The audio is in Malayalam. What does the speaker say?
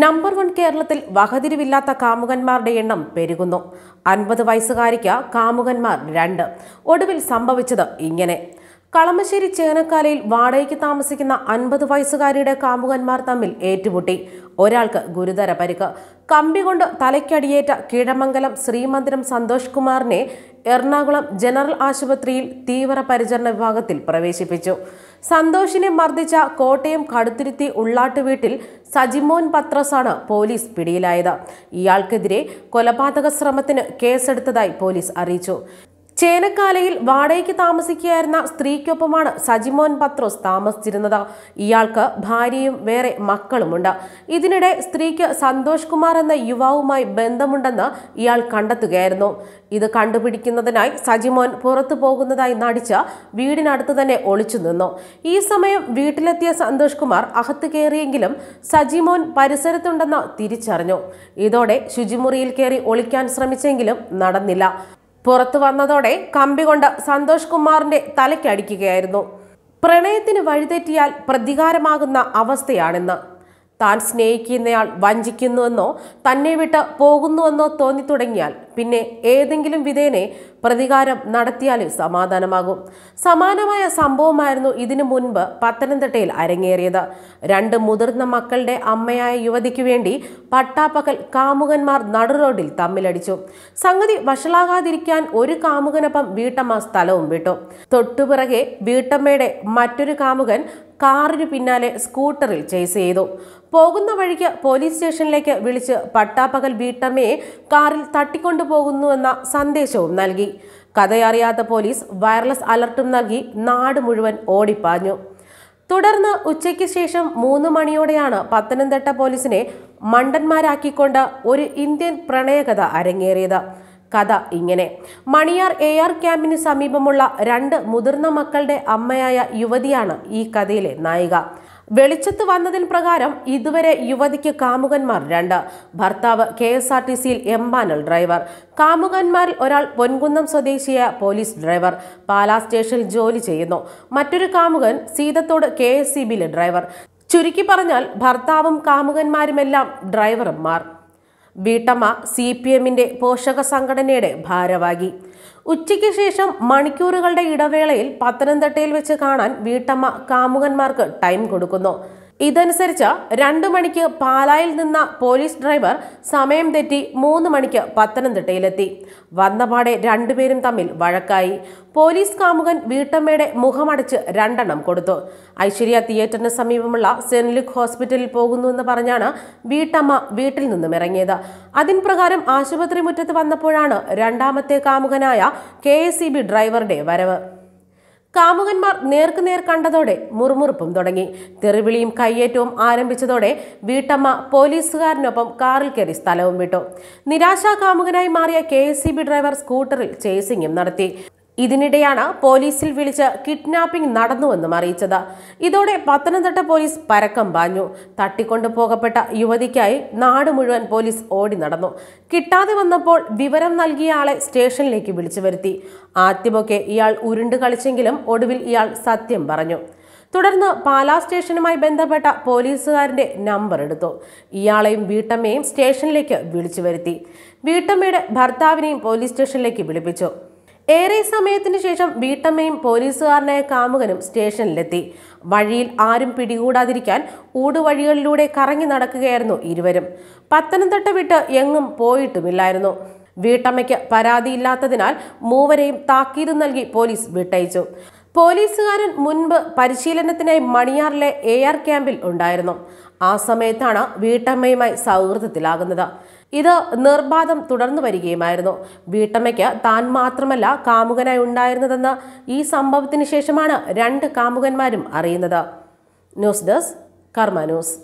നമ്പർ വൺ കേരളത്തിൽ വകതിരിവില്ലാത്ത കാമുകന്മാരുടെ എണ്ണം പെരുകുന്നു അൻപത് വയസ്സുകാരിക്ക് കാമുകന്മാർ രണ്ട് ഒടുവിൽ സംഭവിച്ചത് ഇങ്ങനെ കളമശ്ശേരി ചേനക്കാലയിൽ വാടകയ്ക്ക് താമസിക്കുന്ന അൻപത് വയസ്സുകാരിയുടെ കാമുകന്മാർ തമ്മിൽ ഏറ്റുമുട്ടി ഒരാൾക്ക് ഗുരുതര പരിക്ക് കമ്പി കൊണ്ട് തലയ്ക്കടിയേറ്റ കീഴമംഗലം ശ്രീമന്ദിരം സന്തോഷ് കുമാറിനെ എറണാകുളം ജനറൽ ആശുപത്രിയിൽ തീവ്ര പരിചരണ വിഭാഗത്തിൽ പ്രവേശിപ്പിച്ചു സന്തോഷിനെ മർദ്ദിച്ച കോട്ടയം കടുത്തുരുത്തി വീട്ടിൽ സജിമോൻ പത്രസാണ് പോലീസ് പിടിയിലായത് ഇയാൾക്കെതിരെ കൊലപാതക ശ്രമത്തിന് കേസെടുത്തതായി പോലീസ് അറിയിച്ചു ചേനക്കാലയിൽ വാടകയ്ക്ക് താമസിക്കുകയായിരുന്ന സ്ത്രീക്കൊപ്പമാണ് സജിമോൻ പത്രോസ് താമസിച്ചിരുന്നത് ഇയാൾക്ക് ഭാര്യയും വേറെ മക്കളുമുണ്ട് ഇതിനിടെ സ്ത്രീക്ക് സന്തോഷ് കുമാർ എന്ന യുവാവുമായി ബന്ധമുണ്ടെന്ന് ഇയാൾ കണ്ടെത്തുകയായിരുന്നു ഇത് കണ്ടുപിടിക്കുന്നതിനായി സജിമോൻ പുറത്തു പോകുന്നതായി നടിച്ച് വീടിനടുത്ത് തന്നെ ഒളിച്ചു നിന്നു ഈ സമയം വീട്ടിലെത്തിയ സന്തോഷ് കുമാർ അകത്ത് കയറിയെങ്കിലും സജിമോൻ പരിസരത്തുണ്ടെന്ന് തിരിച്ചറിഞ്ഞു ഇതോടെ ശുചിമുറിയിൽ കയറി ഒളിക്കാൻ ശ്രമിച്ചെങ്കിലും നടന്നില്ല പുറത്തു വന്നതോടെ കമ്പി കൊണ്ട് സന്തോഷ് കുമാറിന്റെ തലയ്ക്കടിക്കുകയായിരുന്നു പ്രണയത്തിന് വഴിതെറ്റിയാൽ പ്രതികാരമാകുന്ന അവസ്ഥയാണിന്ന് താൻ സ്നേഹിക്കുന്നയാൾ വഞ്ചിക്കുന്നുവെന്നോ തന്നെ വിട്ട് പോകുന്നുവെന്നോ തോന്നി തുടങ്ങിയാൽ പിന്നെ ഏതെങ്കിലും വിധേനെ പ്രതികാരം നടത്തിയാലേ സമാധാനമാകും സമാനമായ സംഭവമായിരുന്നു ഇതിനു മുൻപ് പത്തനംതിട്ടയിൽ അരങ്ങേറിയത് രണ്ട് മുതിർന്ന മക്കളുടെ അമ്മയായ യുവതിക്ക് വേണ്ടി പട്ടാപ്പകൽ കാമുകന്മാർ നടുറോഡിൽ തമ്മിലടിച്ചു സംഗതി വഷളാകാതിരിക്കാൻ ഒരു കാമുകനൊപ്പം വീട്ടമ്മ സ്ഥലവും വിട്ടു തൊട്ടുപിറകെ വീട്ടമ്മയുടെ മറ്റൊരു കാമുകൻ കാറിനു പിന്നാലെ സ്കൂട്ടറിൽ ചേസ് ചെയ്തു പോകുന്ന വഴിക്ക് പോലീസ് സ്റ്റേഷനിലേക്ക് വിളിച്ച് പട്ടാപ്പകൽ വീട്ടമ്മയെ കാറിൽ തട്ടിക്കൊണ്ടുപോകുന്നുവെന്ന സന്ദേശവും നൽകി കഥയറിയാത്ത പോലീസ് വയർലെസ് അലർട്ടും നൽകി നാട് മുഴുവൻ ഓടിപ്പാഞ്ഞു തുടർന്ന് ഉച്ചയ്ക്ക് ശേഷം മൂന്ന് മണിയോടെയാണ് പത്തനംതിട്ട പോലീസിനെ മണ്ടന്മാരാക്കിക്കൊണ്ട് ഒരു ഇന്ത്യൻ പ്രണയകഥ അരങ്ങേറിയത് കഥ ഇങ്ങനെ മണിയാർ എ ആർ ക്യാമ്പിന് സമീപമുള്ള രണ്ട് മുതിർന്ന മക്കളുടെ അമ്മയായ യുവതിയാണ് ഈ കഥയിലെ നായിക വെളിച്ചത്ത് വന്നതിൻ പ്രകാരം ഇതുവരെ യുവതിക്ക് കാമുകന്മാർ രണ്ട് ഭർത്താവ് കെ എസ് ആർ ടി സിയിൽ എംപാനൽ ഡ്രൈവർ കാമുകന്മാരിൽ ഒരാൾ പൊൻകുന്നം സ്വദേശിയായ പോലീസ് ഡ്രൈവർ പാലാ സ്റ്റേഷനിൽ ജോലി ചെയ്യുന്നു മറ്റൊരു കാമുകൻ സീതത്തോട് കെ എസ് സി ബിയിലെ ഡ്രൈവർ ചുരുക്കി പറഞ്ഞാൽ ഭർത്താവും കാമുകന്മാരുമെല്ലാം ഡ്രൈവർമാർ വീട്ടമ്മ സി പി എമ്മിന്റെ പോഷക സംഘടനയുടെ ഭാരവാഹി ഉച്ചയ്ക്ക് ശേഷം മണിക്കൂറുകളുടെ ഇടവേളയിൽ പത്തനംതിട്ടയിൽ വെച്ച് കാണാൻ വീട്ടമ്മ കാമുകന്മാർക്ക് ടൈം കൊടുക്കുന്നു ഇതനുസരിച്ച് രണ്ടു മണിക്ക് പാലായിൽ നിന്ന പോലീസ് ഡ്രൈവർ സമയം തെറ്റി മൂന്ന് മണിക്ക് പത്തനംതിട്ടയിലെത്തി വന്നപാടെ രണ്ടുപേരും തമ്മിൽ വഴക്കായി പോലീസ് കാമുകൻ വീട്ടമ്മയുടെ മുഖമടച്ച് രണ്ടെണ്ണം കൊടുത്തു ഐശ്വര്യ തിയേറ്ററിന് സമീപമുള്ള സെന്റ് ലുക്ക് ഹോസ്പിറ്റലിൽ പോകുന്നുവെന്ന് പറഞ്ഞാണ് വീട്ടമ്മ വീട്ടിൽ നിന്നും ഇറങ്ങിയത് അതിൻ പ്രകാരം ആശുപത്രി മുറ്റത്ത് വന്നപ്പോഴാണ് രണ്ടാമത്തെ കാമുകനായ കെ ഡ്രൈവറുടെ വരവ് കാമുകന്മാർ നേർക്കുനേർ കണ്ടതോടെ മുറുമുറുപ്പും തുടങ്ങി തെറിവിളിയും കയ്യേറ്റവും ആരംഭിച്ചതോടെ വീട്ടമ്മ പോലീസുകാരനൊപ്പം കാറിൽ കയറി സ്ഥലവും വിട്ടു നിരാശാ കാമുകനായി മാറിയ കെ ഡ്രൈവർ സ്കൂട്ടറിൽ ചേസിംഗും നടത്തി ഇതിനിടെയാണ് പോലീസിൽ വിളിച്ച് കിഡ്നാപ്പിംഗ് നടന്നുവെന്നും അറിയിച്ചത് ഇതോടെ പത്തനംതിട്ട പോലീസ് പരക്കം പാഞ്ഞു തട്ടിക്കൊണ്ടു പോകപ്പെട്ട യുവതിക്കായി നാട് മുഴുവൻ പോലീസ് ഓടി നടന്നു കിട്ടാതെ വന്നപ്പോൾ വിവരം നൽകിയ ആളെ സ്റ്റേഷനിലേക്ക് വിളിച്ചു വരുത്തി ആദ്യമൊക്കെ ഇയാൾ ഉരുണ്ട് കളിച്ചെങ്കിലും ഒടുവിൽ ഇയാൾ സത്യം പറഞ്ഞു തുടർന്ന് പാലാ സ്റ്റേഷനുമായി ബന്ധപ്പെട്ട പോലീസുകാരൻ്റെ നമ്പർ എടുത്തു ഇയാളെയും വീട്ടമ്മയും സ്റ്റേഷനിലേക്ക് വിളിച്ചു വരുത്തി വീട്ടമ്മയുടെ ഭർത്താവിനെയും പോലീസ് സ്റ്റേഷനിലേക്ക് വിളിപ്പിച്ചു ഏറെ സമയത്തിന് ശേഷം വീട്ടമ്മയും പോലീസുകാരനായ കാമുകനും സ്റ്റേഷനിലെത്തി വഴിയിൽ ആരും പിടികൂടാതിരിക്കാൻ ഊടുവഴികളിലൂടെ കറങ്ങി നടക്കുകയായിരുന്നു ഇരുവരും പത്തനംതിട്ട വിട്ട് എങ്ങും പോയിട്ടുമില്ലായിരുന്നു വീട്ടമ്മയ്ക്ക് പരാതിയില്ലാത്തതിനാൽ മൂവരെയും താക്കീത് നൽകി പോലീസ് വിട്ടയച്ചു പോലീസുകാരൻ മുൻപ് പരിശീലനത്തിനായി മണിയാറിലെ എ ആർ ക്യാമ്പിൽ ഉണ്ടായിരുന്നു ആ സമയത്താണ് വീട്ടമ്മയുമായി സൗഹൃദത്തിലാകുന്നത് ഇത് നിർബാധം തുടർന്നു വരികയുമായിരുന്നു വീട്ടമ്മയ്ക്ക് താൻ മാത്രമല്ല കാമുകനായി ഉണ്ടായിരുന്നതെന്ന് ഈ സംഭവത്തിന് ശേഷമാണ് രണ്ട് കാമുകന്മാരും അറിയുന്നത് ന്യൂസ് ഡെസ്ക് കർമ്മ ന്യൂസ്